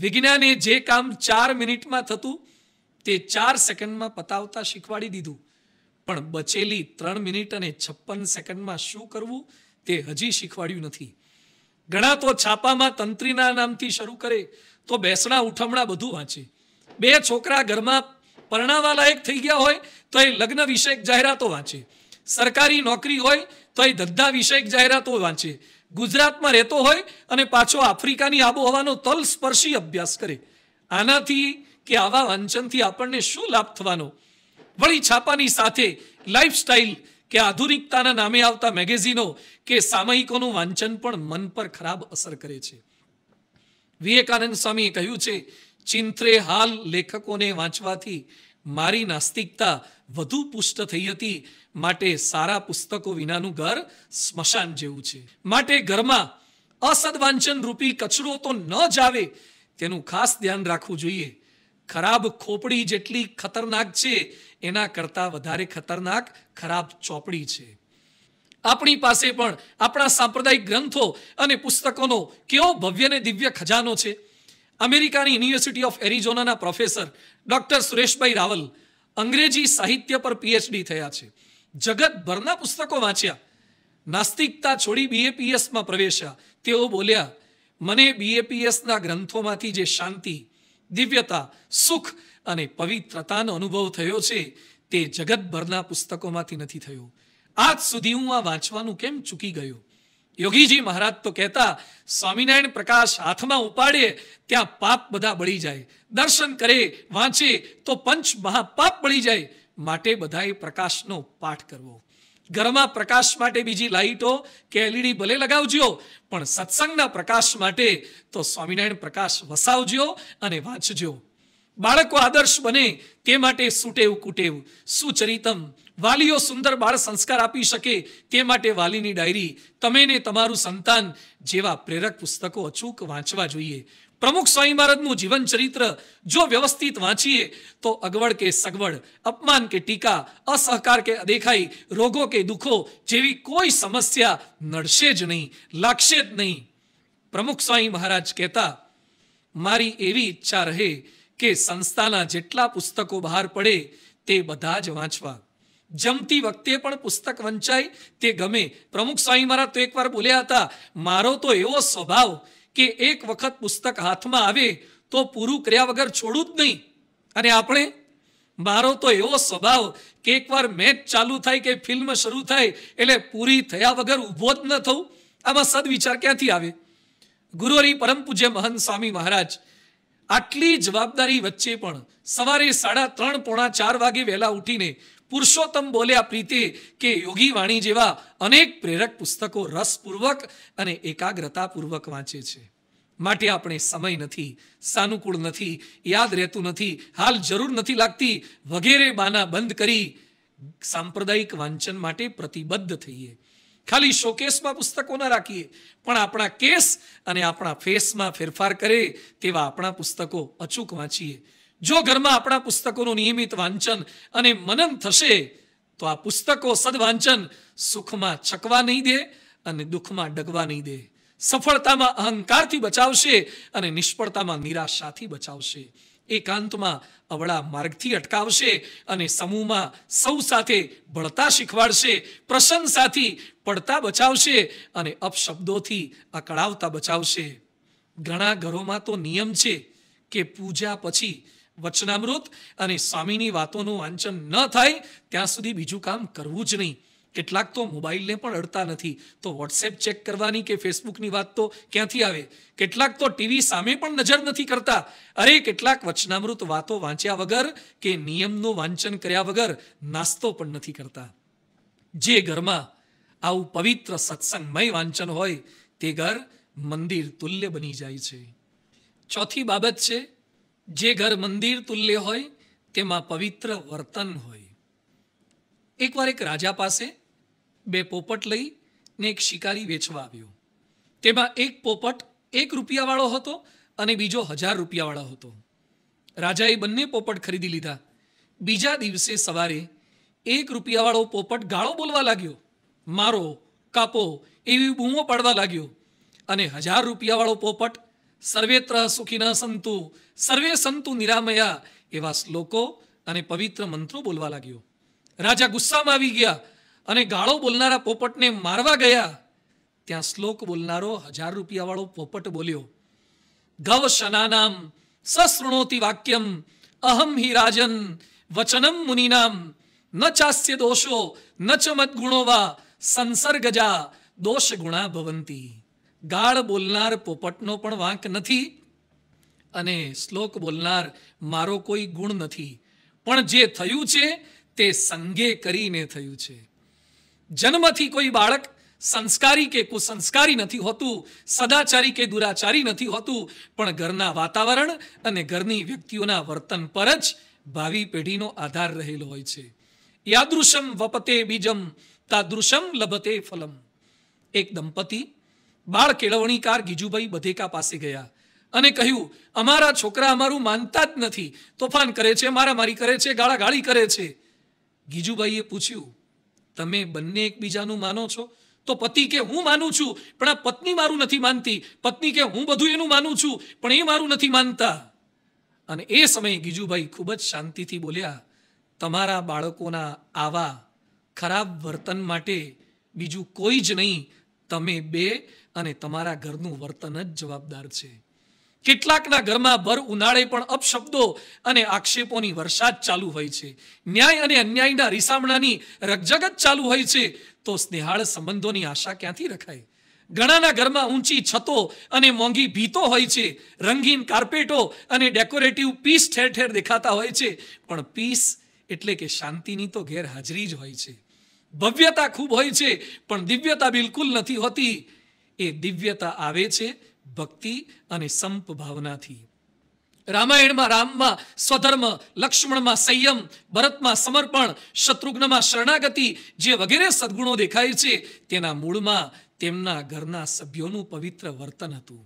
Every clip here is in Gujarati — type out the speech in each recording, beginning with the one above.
વિજ્ઞાને જે કામ ચાર મિનિટમાં થતું તે ચાર સેકન્ડમાં પતાવતા શીખવાડી દીધું પણ બચેલી ત્રણ મિનિટ અને છપ્પન સેકન્ડમાં શું કરવું તે હજી શીખવાડ્યું નથી ઘણા તો છાપામાં તંત્રીના નામથી શરૂ કરે તો બેસણા ઉઠમણા બધું વાંચે બે છોકરા ઘરમાં પરણાવાલાયક થઈ ગયા હોય તો એ લગ્ન વિષયક જાહેરાતો વાંચે સરકારી નોકરી હોય તો એ ધંધા વિષયક જાહેરાતો વાંચે ગુજરાતમાં રહેતો હોય અને પાછો આફ્રિકાની આબોહવાનો તલ સ્પર્શી અભ્યાસ કરે આનાથી કે આવા વાંચનથી આપણને શું લાભ થવાનો વળી છાપાની સાથે લાઈફસ્ટાઈલ કે આધુનિકતાના નામે આવતા મેગેઝિનો કે સામયિકોનું વાંચન પણ મન પર ખરાબ અસર કરે છે વિવેકાનંદ સ્વામીએ કહ્યું છે ચિંત્રે હાલ લેખકોને વાંચવાથી મારી નાસ્તિકતા વધુ પુષ્ટ થઈ હતી માટે સારા પુસ્તકો વિનાનું ઘર સ્મશાન જેવું છે માટે ઘરમાં અસદવાંચન રૂપી કચરો તો ન જ આવે તેનું ખાસ ધ્યાન રાખવું જોઈએ ખરાબ ખોપડી જેટલી ખતરનાક છે એના કરતાં વધારે ખતરનાક ખરાબ ચોપડી છે આપણી પાસે પણ આપણા સાંપ્રદાયિક ગ્રંથો અને પુસ્તકોનો કેવો ભવ્ય ને દિવ્ય ખજાનો છે અમેરિકાની યુનિવર્સિટી ઓફ એરિઝોનાના પ્રોફેસર ડૉક્ટર સુરેશભાઈ રાવલ અંગ્રેજી સાહિત્ય પર પીએચડી થયા છે જગતભરના પુસ્તકો વાંચ્યા નાસ્તિકતા છોડી બીએપીએસમાં પ્રવેશ્યા તેઓ બોલ્યા મને બીએપીએસના ગ્રંથોમાંથી જે શાંતિ દિવ્યતા સુખ અને પવિત્રતાનો અનુભવ થયો છે તે જગતભરના પુસ્તકોમાંથી નથી થયો આજ સુધી હું આ વાંચવાનું કેમ ચૂકી ગયો યોગીજી મહારાજ તો કહેતા સ્વામિનારાયણ પ્રકાશ હાથમાં ઉપાડે ત્યાં પાપ બધા બળી જાય દર્શન કરે વાંચે તો પંચ મહાપાપ બળી જાય માટે બધાએ પ્રકાશનો પાઠ કરવો ઘરમાં પ્રકાશ માટે બીજી લાઈટો કે એલઈડી ભલે લગાવજો પણ સત્સંગના પ્રકાશ માટે તો સ્વામિનારાયણ પ્રકાશ વસાવજો અને વાંચજો બાળકો આદર્શ બને તે માટે સુટેવ કુટેવ સુચરિતમ વાલીઓ સુંદર બાળ સંસ્કાર આપી શકે તે માટે વાલીની ડાયરી તમે ને તમારું સંતાન જેવા પ્રેરક પુસ્તકો અચૂક વાંચવા જોઈએ પ્રમુખ સ્વામી મહારાજનું જીવન ચરિત્ર જો વ્યવસ્થિત વાંચીએ તો અગવડ કે સગવડ અપમાન કે ટીકા અસહકાર કે અદેખાઈ રોગો કે દુઃખો જેવી કોઈ સમસ્યા નડશે જ નહીં લાગશે જ નહીં પ્રમુખ સ્વામી મહારાજ કહેતા મારી એવી ઈચ્છા રહે કે સંસ્થાના જેટલા પુસ્તકો બહાર પડે તે બધા જ વાંચવા જમતી વખતે પણ પુસ્તક વંચાય તે ગમે પ્રમુખ સ્વામી મહારાજ તો એકવાર બોલ્યા હતા મારો તો એવો સ્વભાવ કે એક વખત પુસ્તક હાથમાં આવે તો પૂરું કર્યા વગર છોડું જ નહીં અને આપણે મારો તો એવો સ્વભાવ કે એકવાર મેચ ચાલુ થાય કે ફિલ્મ શરૂ થાય એટલે પૂરી થયા વગર ઊભો જ ન થવું આમાં સદવિચાર ક્યાંથી આવે ગુરુરી પરમ પૂજ્ય મહંત સ્વામી મહારાજ આટલી જવાબદારી વચ્ચે પણ સવારે સાડા ત્રણ પોણા ચાર વાગે વહેલા ઉઠીને પુરુષોત્તમ બોલ્યા પ્રીતે કે યોગી વાણી જેવા અનેક પ્રેરક પુસ્તકો રસપૂર્વક અને એકાગ્રતાપૂર્વક વાંચે છે માટે આપણે સમય નથી સાનુકૂળ નથી યાદ રહેતું નથી હાલ જરૂર નથી લાગતી વગેરે બાના બંધ કરી સાંપ્રદાયિક વાંચન માટે પ્રતિબદ્ધ થઈએ ખાલી શોકેસમાં પુસ્તકો ન રાખીએ પણ આપણા કેસ અને આપણા ફેસમાં ફેરફાર કરે તેવા આપણા પુસ્તકો અચૂક વાંચીએ જો ઘરમાં આપણા પુસ્તકોનું નિયમિત વાંચન અને મનન થશે તો આ પુસ્તકો સદવાંચન સુખમાં છકવા નહીં દે અને દુઃખમાં ડગવા નહીં દે સફળતામાં અહંકારથી બચાવશે અને નિષ્ફળતામાં નિરાશાથી બચાવશે એકાંતમાં અવળા માર્ગથી અટકાવશે અને સમૂહમાં સૌ સાથે ભળતા શીખવાડશે પ્રશંસાથી પડતા બચાવશે અને અપશબ્દોથી અકળાવતા બચાવશે ઘણા ઘરોમાં તો નિયમ છે કે પૂજા પછી વચનામૃત અને સ્વામીની વાતોનું વાંચન ન થાય ત્યાં સુધી બીજું કામ કરવું જ નહીં કેટલાક તો મોબાઈલને પણ અડતા નથી તો વોટ્સએપ ચેક કરવાની કે ફેસબુકની વાત તો ક્યાંથી આવે કેટલાક તો ટીવી સામે પણ નજર નથી કરતા અરે કેટલાક વચનામૃત વાતો વાંચ્યા વગર કે નિયમનું વાંચન કર્યા વગર નાસ્તો પણ નથી કરતા જે ઘરમાં આવું પવિત્ર સત્સંગમય વાંચન હોય તે ઘર મંદિર તુલ્ય બની જાય છે ચોથી બાબત છે જે ઘર મંદિર તુલ્ય હોય તેમાં પવિત્ર વર્તન હોય એકવાર એક રાજા પાસે બે પોપટ લઈ ને એક શિકારી વેચવા આવ્યો તેમાં એક પોપટ એક રૂપિયાવાળો હતો અને બીજો હજાર રૂપિયાવાળો હતો રાજાએ બંને પોપટ ખરીદી લીધા બીજા દિવસે સવારે એક રૂપિયાવાળો પોપટ ગાળો બોલવા લાગ્યો મારો કાપો એવી બૂમો પાડવા લાગ્યો અને હજાર રૂપિયાવાળો પોપટ સર્વેત્ર સુખી સુખીના સંતુ સર્વે સંતુ નિરામયા એવા શ્લોકો અને પવિત્ર મંત્રો બોલવા લાગ્યો રાજા ગુસ્સામાં આવી ગયા અને ગાળો બોલનારા પોપટને મારવા ગયા ત્યાં શ્લોક બોલનારો હજાર રૂપિયાવાળો પોપટ બોલ્યો ગવ ગવશનાનામ સશૃણોતિ વાક્યમ અહમ હિ રાજન વચનમ મુનિનામ ન ચાસ્ય દોષો ન ચ મદગુણો વા સંસર્ગજા દોષ ગુણા ભવંતી ગાળ બોલનાર પોપટનો પણ વાંક નથી અને શ્લોક બોલનાર મારો કોઈ ગુણ નથી પણ જે થયું છે તે સંગે કરીને થયું છે જન્મથી કોઈ બાળક સંસ્કારી કે કુસંસ્કારી નથી હોતું સદાચારી કે દુરાચારી નથી હોતું પણ ઘરના વાતાવરણ અને ઘરની વ્યક્તિઓના વર્તન પર જ ભાવિ પેઢીનો આધાર રહેલો હોય છે યાદૃશમ વપતે બીજમ તાદૃશમ લભતે ફલમ એક દંપતી બાળ કેળવણીકાર ગીજુભાઈ બધેકા પાસે ગયા અને કહ્યું અમારા છોકરા અમારું માનતા જ નથી તોફાન કરે છે મારામારી કરે છે ગાળા ગાળી કરે છે ગીજુભાઈએ પૂછ્યું તમે બંને એકબીજાનું માનો છો તો પતિ કે હું માનું છું પણ આ પત્ની મારું નથી માનતી પત્ની કે હું બધું એનું માનું છું પણ એ મારું નથી માનતા અને એ સમયે ગીજુભાઈ ખૂબ જ શાંતિથી બોલ્યા તમારા બાળકોના આવા ખરાબ વર્તન માટે બીજું કોઈ જ નહીં તમે બે અને તમારા ઘરનું વર્તન જ જવાબદાર છે કેટલાકના ઘરમાં ભર ઉનાળે પણ અપશબ્દો અને આક્ષેપોની વરસાદ ચાલુ હોય છે ન્યાય અને અન્યાયના રીસામણાની રગજગત ચાલુ હોય છે તો સ્નેહાળ સંબંધોની આશા ક્યાંથી રખાય ઘણાના ઘરમાં ઊંચી છતો અને મોંઘી ભીતો હોય છે રંગીન કાર્પેટો અને ડેકોરેટિવ પીસ ઠેર ઠેર દેખાતા હોય છે પણ પીસ એટલે કે શાંતિની તો ગેરહાજરી જ હોય છે ભવ્યતા ખૂબ હોય છે પણ દિવ્યતા બિલકુલ નથી હોતી એ દિવ્યતા આવે છે ભક્તિ અને સંપ ભાવનાથી રામાયણમાં રામમાં સ્વધર્મ લક્ષ્મણમાં સંયમ ભરતમાં સમર્પણ શત્રુઘ્નમાં શરણાગતિ જે વગેરે સદગુણો દેખાય છે તેના મૂળમાં તેમના ઘરના સભ્યોનું પવિત્ર વર્તન હતું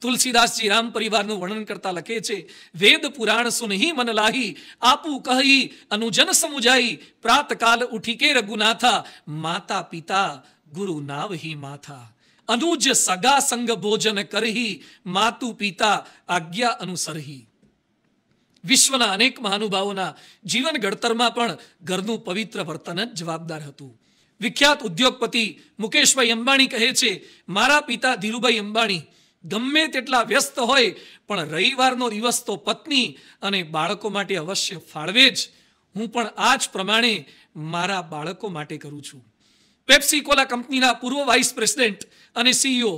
તુલસીદાસજી રામ પરિવારનું વર્ણન કરતા લખે છે વેદ પુરાણ સુનહી મન લાહી આપુ કહી અનુજન સમુજાઈ પ્રાતકાલ ઉઠી કે રઘુનાથા માતા પિતા ગુરુ નાવહી માથા અનુજ સગા સંગ ભોજન કરહી માતુ પિતા આજ્ઞા અનુસરહી વિશ્વના અનેક મહાનુભાવોના જીવન ઘડતરમાં પણ ઘરનું પવિત્ર વર્તન જ જવાબદાર હતું વિખ્યાત ઉદ્યોગપતિ મુકેશભાઈ અંબાણી કહે છે મારા પિતા ધીરુભાઈ અંબાણી ગમે તેટલા વ્યસ્ત હોય પણ રવિવારનો દિવસ તો પત્ની અને બાળકો માટે અવશ્ય ફાળવે જ હું પણ આ જ પ્રમાણે મારા બાળકો માટે કરું છું પેપ્સીકોલા કંપનીના પૂર્વ વાઇસ પ્રેસિડેન્ટ અને સીઈઓ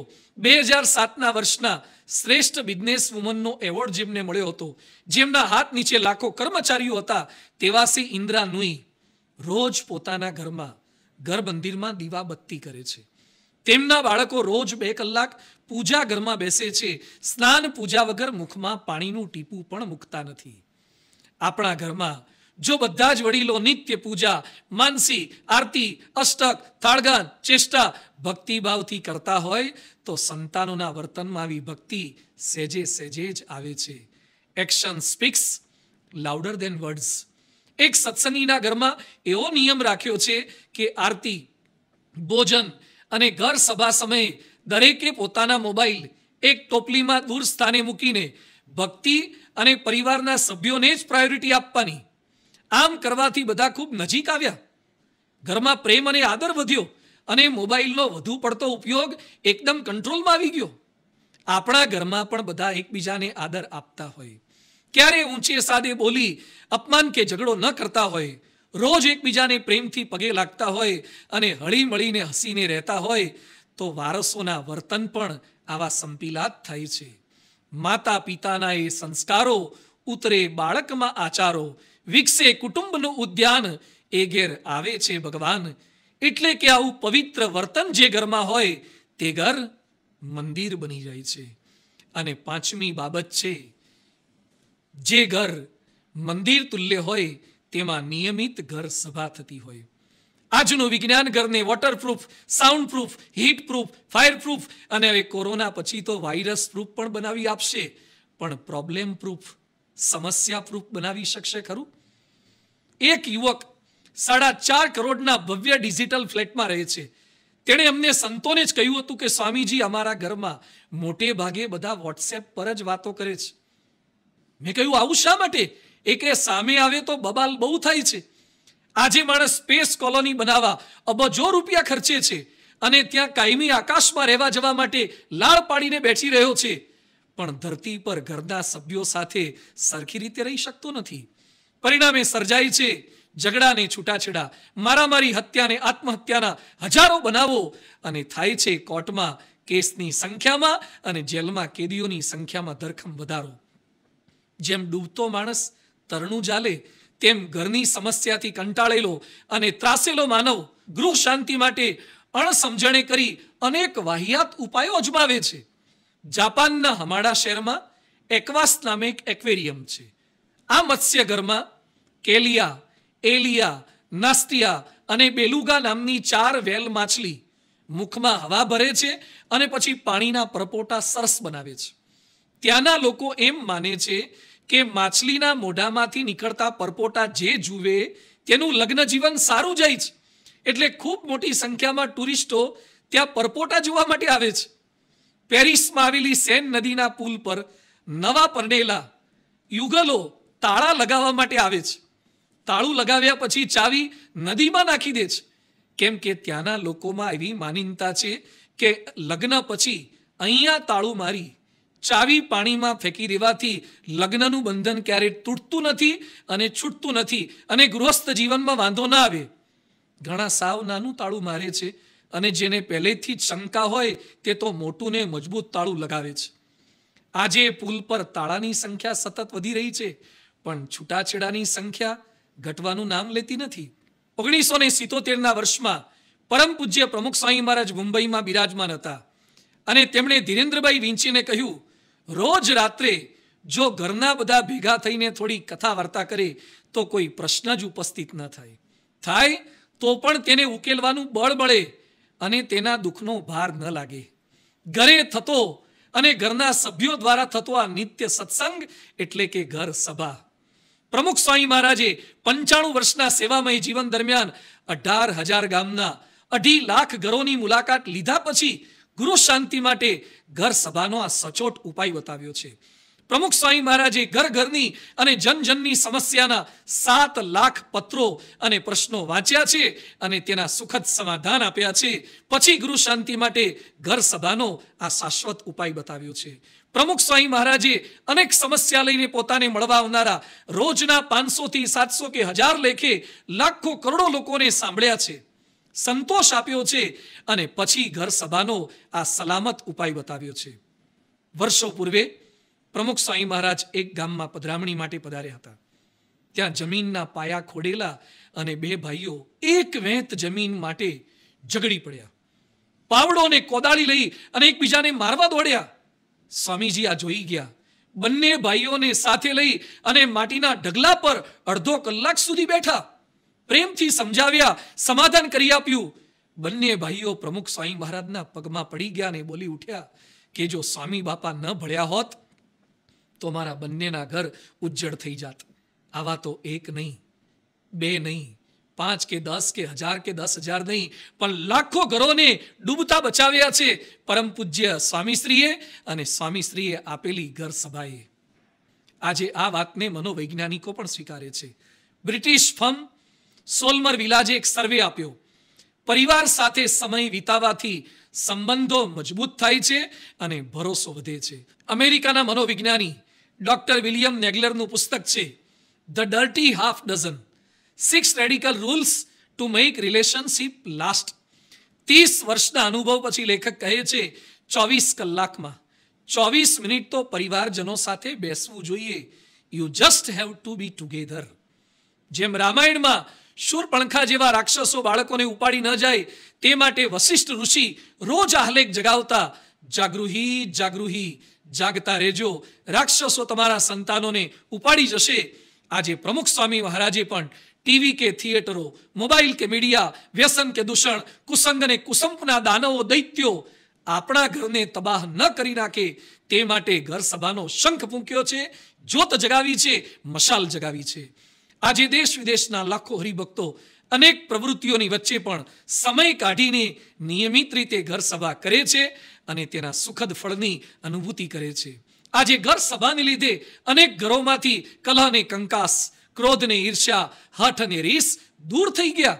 બે હજાર સાતના વર્ષના શ્રેષ્ઠ બિઝનેસ વુમનનો એવોર્ડ જેમને મળ્યો હતો જેમના હાથ નીચે લાખો કર્મચારીઓ હતા તેવા સી ઇન્દ્રા નુઈ રોજ પોતાના ઘરમાં ઘર મંદિરમાં દીવા બત્તી કરે છે તેમના બાળકો રોજ બે કલાક પૂજા ઘરમાં બેસે છે સ્નાન પૂજા વગર મુખમાં પાણીનું ટીપું પણ મૂકતા નથી આપણા ઘરમાં જો બધા જ વડીલો નિત્ય પૂજા માનસી આરતી અષ્ટક તાળગાન ચેષ્ટા ભક્તિભાવથી કરતા હોય તો સંતાનોના વર્તનમાં આવી ભક્તિ સેજે સેજે જ આવે છે action speaks louder than words એક સત્સંગીના ઘરમાં એવો નિયમ રાખ્યો છે કે આરતી ભોજન અને ઘર સભા સમયે દરેકે પોતાના મોબાઈલ એક ટોપલીમાં દૂર સ્થાને મૂકીને ભક્તિ અને પરિવારના સભ્યોને જ પ્રાયોરિટી આપવાની આમ કરવાથી બધા ખૂબ નજીક આવ્યા ઘરમાં પ્રેમ અને આદર વધ્યો અને મોબાઈલનો વધુ પડતો ઉપયોગ એકદમ કંટ્રોલમાં આવી ગયો આપણા ઘરમાં પણ બધા એકબીજાને આદર આપતા હોય ક્યારે ઊંચે સાદે બોલી અપમાન કે ઝઘડો ન કરતા હોય રોજ એકબીજાને પ્રેમથી પગે લાગતા હોય અને હળીમળીને હસીને રહેતા હોય તો વારસોના વર્તન પણ આવા સંપિલાત થાય છે માતા પિતાના એ સંસ્કારો ઉતરે બાળકમાં આચારો વિકસે કુટુંબનું ઉદ્યાન એ ઘેર આવે છે ભગવાન એટલે કે આવું પવિત્ર વર્તન જે ઘરમાં હોય તે ઘર મંદિર બની જાય છે અને પાંચમી બાબત છે જે ઘર મંદિર તુલ્ય હોય તેમાં નિયમિત ઘર સભા થતી હોય આજનું વિજ્ઞાન ઘરને waterproof sound proof heat proof fire અને હવે કોરોના પછી તો વાયરસ પ્રૂફ પણ બનાવી આપશે પણ પ્રોબ્લેમ પ્રૂફ સમસ્યા પ્રૂફ બનાવી શકશે ખરું એક યુવક સાડા ચાર કરોડના ભવ્ય ડિજિટલ ફ્લેટમાં રહે છે તેણે અમને સંતોને જ કહ્યું હતું કે સ્વામીજી અમારા ઘરમાં મોટે ભાગે બધા વોટ્સએપ પર જ વાતો કરે છે મેં કહ્યું આવું શા માટે એ કે સામે આવે તો બબાલ બહુ થાય છે આજે માણસ સ્પેસ કોલોની બનાવવા અબજો રૂપિયા ખર્ચે છે અને ત્યાં કાયમી આકાશમાં રહેવા જવા માટે લાળ પાડીને બેસી રહ્યો છે પણ ધરતી પર ઘરના સભ્યો સાથે સરખી રીતે રહી શકતો નથી પરિણામે સર્જાય છે ઝઘડાને છૂટાછેડા મારામારી હત્યાને આત્મહત્યાના હજારો બનાવો અને થાય છે કોર્ટમાં કેસની સંખ્યામાં અને જેલમાં કેદીઓની સંખ્યામાં ધરખમ વધારો જેમ ડૂબતો માણસ તરણું જાલે તેમ ઘરની સમસ્યાથી કંટાળેલો અને ત્રાસેલો માનવ ગૃહ શાંતિ માટે અણસમજણે કરી અનેક વાહિયાત ઉપાયો અજમાવે છે જાપાનના હમાડા શહેરમાં એકવાસ નામે એક એક્વેરિયમ છે આ મત્સ્યઘરમાં કેલિયા એલિયા નાસ્તિયા અને બેલુગા નામની ચાર વેલ માછલી મુખમાં હવા ભરે છે અને પછી પાણીના પરપોટા સરસ બનાવે છે ત્યાંના લોકો એમ માને છે કે માછલીના મોઢામાંથી નીકળતા પરપોટા જે જુએ તેનું લગ્ન જીવન સારું જાય છે એટલે ખૂબ મોટી સંખ્યામાં ટુરિસ્ટો ત્યાં પરપોટા જોવા માટે આવે છે પેરિસમાં આવેલી સેન નદીના પુલ પર નવા પરણેલા યુગલો તાળા લગાવવા માટે આવે છે તાળું લગાવ્યા પછી ચાવી નદીમાં નાખી દે છે કેમ કે ત્યાંના લોકોમાં એવી માનીનતા છે કે લગ્ન પછી અહીંયા તાળું મારી ચાવી પાણીમાં ફેંકી દેવાથી લગ્નનું બંધન ક્યારેય તૂટતું નથી અને છૂટતું નથી અને ગૃહસ્થ જીવનમાં વાંધો ના આવે ઘણા સાવ નાનું તાળું મારે છે અને જેને પહેલેથી શંકા હોય તે તો મોટું ને મજબૂત તાળું લગાવે છે આજે પુલ પર તાળાની સંખ્યા સતત વધી રહી છે પણ છૂટાછેડાની સંખ્યા ઘટવાનું નામ લેતી નથી ઓગણીસો ને સિત્તોતેરના વર્ષમાં પરમ પૂજ્ય પ્રમુખ સ્વામી મહારાજ મુંબઈમાં બિરાજમાન હતા અને તેમણે ધીરેન્દ્રભાઈ વિંચીને કહ્યું રોજ રાત્રે જો ઘરના બધા ભેગા થઈને થોડી કથા વાર્તા કરે તો કોઈ પ્રશ્ન જ ઉપસ્થિત ન થાય થાય તો પણ તેને ઉકેલવાનું બળ મળે અને તેના દુઃખનો ભાર ન લાગે ઘરે થતો અને ઘરના સભ્યો દ્વારા થતો આ નિત્ય સત્સંગ એટલે કે ઘર સભા પ્રમુખ સ્વામી મહારાજે પંચાણું વર્ષના સેવામય જીવન દરમિયાન અઢાર હજાર ગામના અઢી લાખ ઘરોની મુલાકાત લીધા પછી ગૃહ શાંતિ માટે ઘર સભાનો આ સચોટ ઉપાય બતાવ્યો છે પ્રમુખ સ્વામી મહારાજે ઘર ઘરની અને જનજનની સમસ્યાના સાત લાખ પત્રો અને પ્રશ્નો વાંચ્યા છે અને તેના સુખદ સમાધાન આપ્યા છે પછી ગૃહ શાંતિ માટે ઘર સભાનો આ શાશ્વત ઉપાય બતાવ્યો છે પ્રમુખ સ્વામી મહારાજે અનેક સમસ્યા લઈને પોતાને મળવા આવનારા રોજના પાંચસોથી સાતસો કે હજાર લેખે લાખો કરોડો લોકોને સાંભળ્યા છે સંતોષ આપ્યો છે અને પછી ઘર સભાનો આ સલામત ઉપાય બતાવ્યો છે વર્ષો પૂર્વે પ્રમુખ સ્વામી મહારાજ એક ગામમાં પધરામણી માટે પધાર્યા હતા ત્યાં જમીનના પાયા ખોડેલા અને બે ભાઈઓ એક વેંત જમીન માટે ઝઘડી પડ્યા પાવડોને કોદાળી લઈ અને એકબીજાને મારવા દોડ્યા સ્વામીજી આ જોઈ ગયા બંને ભાઈઓને સાથે લઈ અને માટીના ઢગલા પર અડધો કલાક સુધી બેઠા પ્રેમથી સમજાવ્યા સમાધાન કરી આપ્યું બંને ભાઈઓ પ્રમુખ સ્વામી મહારાજના પગમાં પડી ગયા અને બોલી ઉઠ્યા કે જો સ્વામી બાપા ન ભળ્યા હોત તો મારા બંનેના ઘર ઉજ્જડ થઈ જાત આવા તો એક નહીં બે નહીં પાંચ કે દસ કે હજાર કે દસ હજાર નહીં પણ લાખો ઘરોને ડૂબતા બચાવ્યા છે પરમ પૂજ્ય સ્વામીશ્રીએ અને સ્વામીશ્રીએ આપેલી ઘર સભાએ આજે આ વાતને મનોવૈજ્ઞાનિકો પણ સ્વીકારે છે બ્રિટિશ ફર્મ સોલમર વિલાજે એક સર્વે આપ્યો પરિવાર સાથે સમય વિતાવાથી સંબંધો મજબૂત થાય છે અને ભરોસો વધે છે અમેરિકાના મનોવિજ્ઞાની ડોક્ટર વિલિયમ નેગલરનું પુસ્તક છે the dirty half dozen six radical rules to make relationship last ત્રીસ વર્ષના અનુભવ પછી લેખક કહે છે ચોવીસ કલાકમાં ચોવીસ મિનિટ તો પરિવારજનો સાથે બેસવું જોઈએ you just have to be together જેમ રામાયણમાં શૂરપણખા જેવા રાક્ષસો બાળકોને ઉપાડી ન જાય તે માટે વશિષ્ઠ ઋષિ રોજ આહલેખ જગાવતા જાગૃહી જાગૃહી જાગતા રહેજો રાક્ષસો તમારા સંતાનોને ઉપાડી જશે આજે પ્રમુખ સ્વામી મહારાજે પણ ટીવી કે થિયેટરો મોબાઈલ કે મીડિયા વ્યસન કે દૂષણ કુસંગ અને કુસંપના દાનવો દૈત્યો આપણા ઘરને તબાહ ન કરી નાખે તે માટે ઘર સભાનો શંખ ફૂંક્યો છે જોત જગાવી છે મશાલ જગાવી છે આજે દેશ વિદેશના લાખો હરિભક્તો અનેક પ્રવૃત્તિઓની વચ્ચે પણ સમય કાઢીને નિયમિત રીતે ઘર સભા કરે છે અને તેના સુખદ ફળની અનુભૂતિ કરે છે આજે ઘર સભાને લીધે અનેક ઘરોમાંથી કલહ કલાને કંકાસ ક્રોધને ઈર્ષ્યા હઠ અને રીસ દૂર થઈ ગયા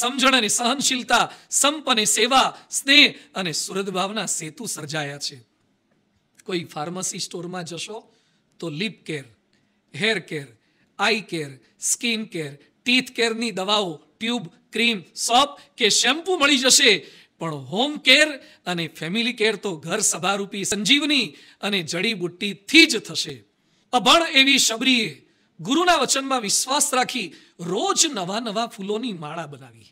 સમજણ અને સહનશીલતા સંપ અને સેવા સ્નેહ અને સુરદભાવના સેતુ સર્જાયા છે કોઈ ફાર્મસી સ્ટોરમાં જશો તો lip care hair care eye care skin care teeth કેરની દવાઓ ટ્યુબ ક્રીમ સોપ કે શેમ્પૂ મળી જશે પણ હોમ કેર અને ફેમિલી કેર તો ઘર સભારૂપી સંજીવની અને જડીબુટ્ટીથી જ થશે અભણ એવી શબરીએ ગુરુના વચનમાં વિશ્વાસ રાખી રોજ નવા નવા ફૂલોની માળા બનાવી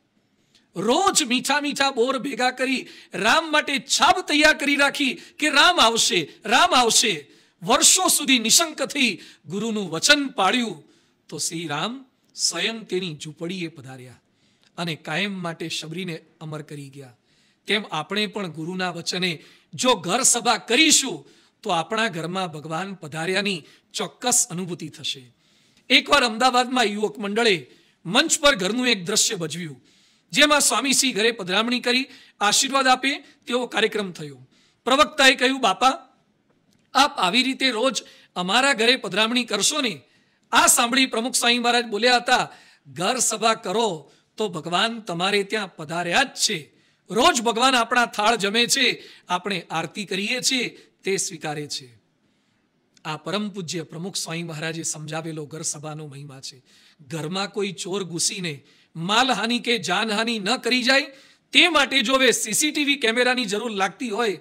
રોજ મીઠા મીઠા બોર ભેગા કરી રામ માટે છાપ તૈયાર કરી રાખી કે રામ આવશે રામ આવશે વર્ષો સુધી નિશંક થઈ ગુરુનું વચન પાળ્યું તો શ્રી રામ સ્વયં તેની ઝૂંપડીએ પધાર્યા અને કાયમ માટે શબરીને અમર કરી ગયા તેમ આપણે પણ ગુરુના વચને જો ઘર સભા કરીશું તો આપણા ઘરમાં ભગવાન પધાર્યાની ચોક્કસ અનુભૂતિ થશે એકવાર અમદાવાદમાં યુવક મંડળે મંચ પર ઘરનું એક દ્રશ્ય ભજવ્યું જેમાં સ્વામીશ્રી ઘરે પધરામણી કરી આશીર્વાદ આપે તેવો કાર્યક્રમ થયો પ્રવક્તાએ કહ્યું બાપા આપ આવી રીતે રોજ અમારા ઘરે પધરામણી કરશો ને આ સાંભળી પ્રમુખ સ્વામી મહારાજ બોલ્યા હતા ઘર સભા કરો તો ભગવાન તમારે ત્યાં પધાર્યા જ છે રોજ ભગવાન આપણા થાળ જમે છે આપણે આરતી કરીએ છીએ તે સ્વીકારે છે આ પરમ પૂજ્ય પ્રમુખ સ્વામી મહારાજે સમજાવેલો ઘર સભાનો મહિમા છે ઘરમાં કોઈ ચોર ઘૂસીને માલહાનિ કે જાનહાનિ ન કરી જાય તે માટે જો હવે સીસીટીવી કેમેરાની જરૂર લાગતી હોય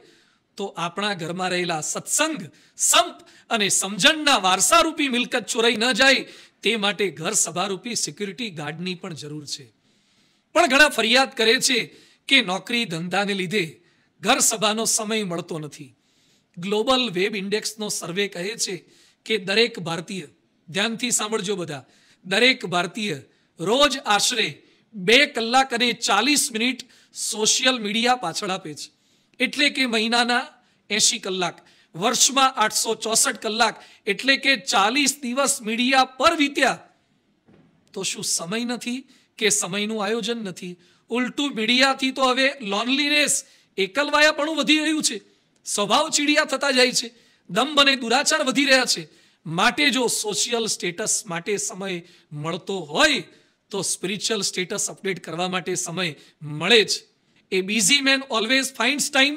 તો આપણા ઘરમાં રહેલા સત્સંગ સંપ અને સમજણના વારસારૂપી મિલકત ચોરાઈ ન જાય તે માટે ઘર સભારૂપી સિક્યુરિટી ગાર્ડની પણ જરૂર છે પણ ઘણા ફરિયાદ કરે છે કે નોકરી ધંધાને લીધે ઘર સભાનો સમય મળતો નથી ગ્લોબલ વેબ ઇન્ડેક્સનો સર્વે કહે છે કે દરેક ભારતીય ધ્યાનથી સાંભળજો બધા દરેક ભારતીય રોજ આશરે બે કલાક અને ચાલીસ મિનિટ સોશિયલ મીડિયા પાછળ આપે છે એટલે કે મહિનાના એંશી કલાક વર્ષમાં આઠસો ચોસઠ કલાક એટલે કે ચાલીસ દિવસ મીડિયા પર વીત્યા તો શું સમય નથી કે સમયનું આયોજન નથી ઉલટું મીડિયાથી તો હવે લોનલીનેસ એકલવાયાપણું વધી રહ્યું છે સ્વભાવ ચીડિયા થતા જાય છે દંભ અને દુરાચાર વધી રહ્યા છે માટે જો સોશિયલ સ્ટેટસ માટે સમય મળતો હોય તો સ્પિરિચ્યુઅલ સ્ટેટસ અપડેટ કરવા માટે સમય મળે જ a busy man always finds time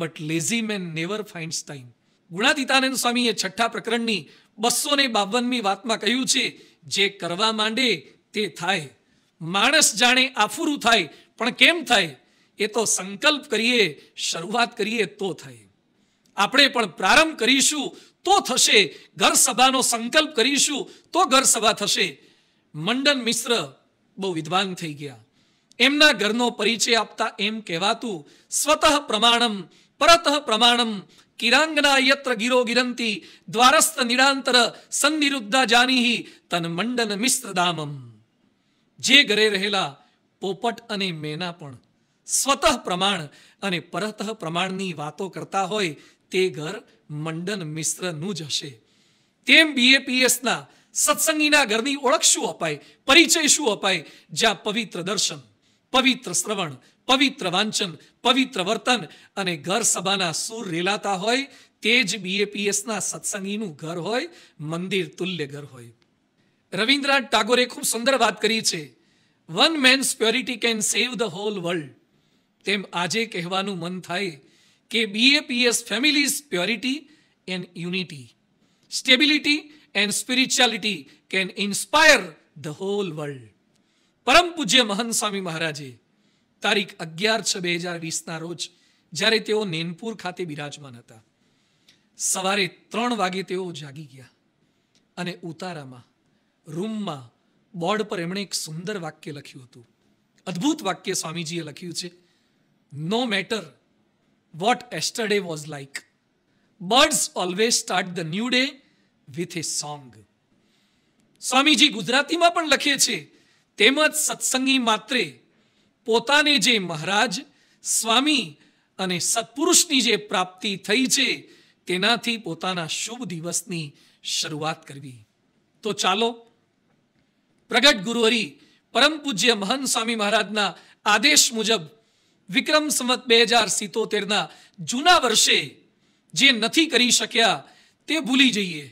but lazy man never finds time Gunatitanand સ્વામીએ છઠ્ઠા પ્રકરણની બસો ને બાવનમી વાતમાં કહ્યું છે જે કરવા માંડે તે થાય માણસ જાણે આફુરું થાય પણ કેમ થાય એ તો સંકલ્પ કરીએ શરૂઆત કરીએ તો થાય આપણે પણ પ્રારંભ કરીશું તો થશે ઘર સભાનો સંકલ્પ કરીશું તો ઘર સભા થશે મંડન મિશ્ર બહુ વિદ્વાન થઈ ગયા એમના ઘરનો પરિચય આપતા એમ કહેવાતું સ્વતઃ પ્રમાણમ પરતઃ પ્રમાણમ કિરાંગના યત્ર ગિરો ગિરંતી દ્વારસ્થ નિરાંતર સંનિરુદ્ધા જાનીહી તન મંડન મિશ્ર દામમ જે ઘરે રહેલા પોપટ અને મેના પણ સ્વતઃ પ્રમાણ અને પરતઃ પ્રમાણની વાતો કરતા હોય તે ઘર મંડન મિશ્રનું જ હશે તેમ બીએપીએસના સત્સંગીના ઘરની ઓળખ શું અપાય પરિચય શું અપાય જ્યાં પવિત્ર દર્શન પવિત્ર શ્રવણ પવિત્ર વાંચન પવિત્ર વર્તન અને ઘર સભાના સૂર રેલાતા હોય તે જ બીએપીએસના સત્સંગીનું ઘર હોય મંદિર તુલ્ય ઘર હોય રવિન્દ્રનાથ ટાગોરે ખૂબ સુંદર વાત કરી છે one man's purity can save the whole world તેમ આજે કહેવાનું મન થાય કે BAPS families purity and unity stability and spirituality can inspire the whole world પરમ પૂજ્ય મહંત સ્વામી મહારાજે તારીખ અગિયાર છ બે હજાર વીસના રોજ જ્યારે તેઓ નેનપુર ખાતે બિરાજમાન હતા સવારે ત્રણ વાગે તેઓ જાગી ગયા અને ઉતારામાં રૂમમાં બોર્ડ પર એમણે એક સુંદર વાક્ય લખ્યું હતું અદ્ભુત વાક્ય સ્વામીજીએ લખ્યું છે no matter what yesterday was like birds always start the new day with a song Swamiji ગુજરાતીમાં પણ લખે છે તેમજ સત્સંગી માત્રે પોતાને જે મહારાજ સ્વામી અને સત્પુરુષની જે પ્રાપ્તિ થઈ છે તેનાથી પોતાના શુભ દિવસની શરૂઆત કરવી તો ચાલો પ્રગટ ગુરુહરિ પરમ પૂજ્ય મહંત સ્વામી મહારાજના આદેશ મુજબ વિક્રમ સંવત બે હજાર સિત્તોતેરના જૂના વર્ષે જે નથી કરી શક્યા તે ભૂલી જઈએ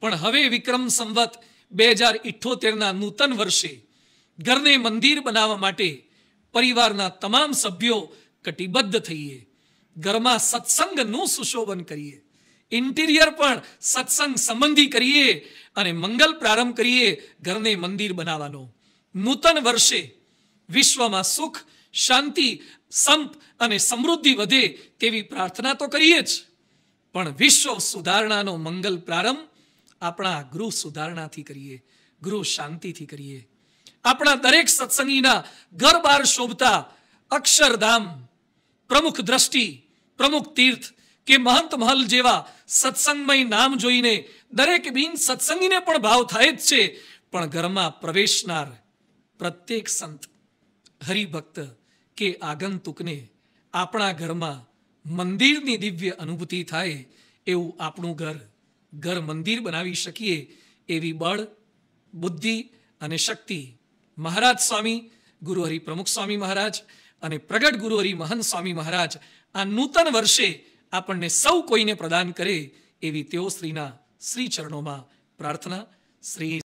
પણ હવે વિક્રમ સંવત બે હજાર ઇઠ્ઠોતેરના નૂતન વર્ષે ઘરને મંદિર બનાવવા માટે પરિવારના તમામ સભ્યો કટિબદ્ધ થઈએ ઘરમાં સત્સંગનું સુશોભન કરીએ ઇન્ટિરિયર પણ સત્સંગ સંબંધી કરીએ અને મંગલ પ્રારંભ કરીએ ઘરને મંદિર બનાવવાનો નૂતન વર્ષે વિશ્વમાં સુખ શાંતિ સંપ અને સમૃદ્ધિ વધે તેવી પ્રાર્થના તો કરીએ જ પણ વિશ્વ સુધારણાનો મંગલ પ્રારંભ આપણા ગૃહ સુધારણાથી કરીએ ગૃહ શાંતિથી કરીએ આપણા દરેક સત્સંગીના ઘર બાર શોભતા અક્ષરધામ પ્રમુખ દ્રષ્ટિ પ્રમુખ તીર્થ કે મહંત મહલ જેવા સત્સંગમય નામ જોઈને દરેક બિન સત્સંગીને પણ ભાવ થાય જ છે પણ ઘરમાં પ્રવેશનાર પ્રત્યેક સંત હરિભક્ત કે આગંતુકને આપણા ઘરમાં મંદિરની દિવ્ય અનુભૂતિ થાય એવું આપણું ઘર ઘર મંદિર બનાવી શકીએ એવી બળ બુદ્ધિ અને શક્તિ મહારાજ સ્વામી ગુરુહરિ પ્રમુખ સ્વામી મહારાજ અને પ્રગટ ગુરુહરિ મહંત સ્વામી મહારાજ આ નૂતન વર્ષે આપણને સૌ કોઈને પ્રદાન કરે એવી તેઓ શ્રીના શ્રી ચરણોમાં પ્રાર્થના શ્રી